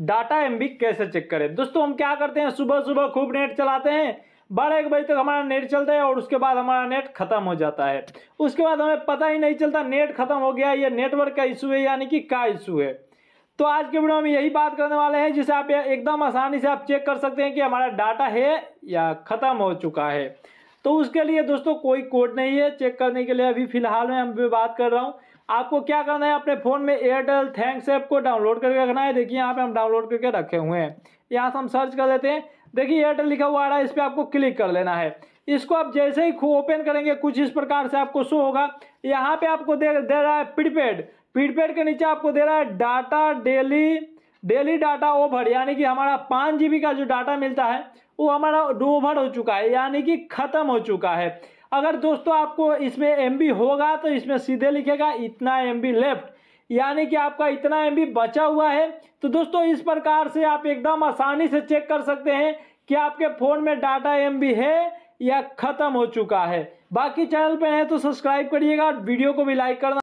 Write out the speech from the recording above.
data M कैसे check करें दोस्तों हम क्या करते हैं सुबह सुबह खूब नेट चलाते हैं बारह एक बजे तक हमारा नेट चलता है और उसके बाद हमारा नेट खत्म हो जाता है उसके बाद हमें पता ही नहीं चलता नेट खत्म हो गया या नेटवर्क का इशू है यानी कि का इशू है तो आज के वीडियो में यही बात करने वाले हैं जिसे आप एकदम आसानी से आप चेक कर सकते हैं कि हमारा डाटा है या ख़त्म हो चुका है तो उसके लिए दोस्तों कोई कोड नहीं है चेक करने के लिए अभी फ़िलहाल में हम बात कर रहा हूँ आपको क्या करना है अपने फ़ोन में एयरटेल थैंक्स ऐप को डाउनलोड करके रखना है देखिए यहाँ पे हम डाउनलोड करके रखे हुए हैं यहाँ से हम सर्च कर लेते हैं देखिए एयरटेल लिखा हुआ आ रहा है इस पर आपको क्लिक कर लेना है इसको आप जैसे ही ओपन करेंगे कुछ इस प्रकार से आपको शो होगा यहाँ पे आपको दे दे रहा है प्रीपेड प्रीपेड के नीचे आपको दे रहा है data daily daily data over यानी कि हमारा पाँच जी का जो डाटा मिलता है वो हमारा ओवर हो चुका है यानी कि ख़त्म हो चुका है अगर दोस्तों आपको इसमें एम होगा तो इसमें सीधे लिखेगा इतना एम लेफ्ट यानी कि आपका इतना एम बचा हुआ है तो दोस्तों इस प्रकार से आप एकदम आसानी से चेक कर सकते हैं कि आपके फ़ोन में डाटा एम है या ख़त्म हो चुका है बाकी चैनल पर हैं तो सब्सक्राइब करिएगा वीडियो को भी लाइक करना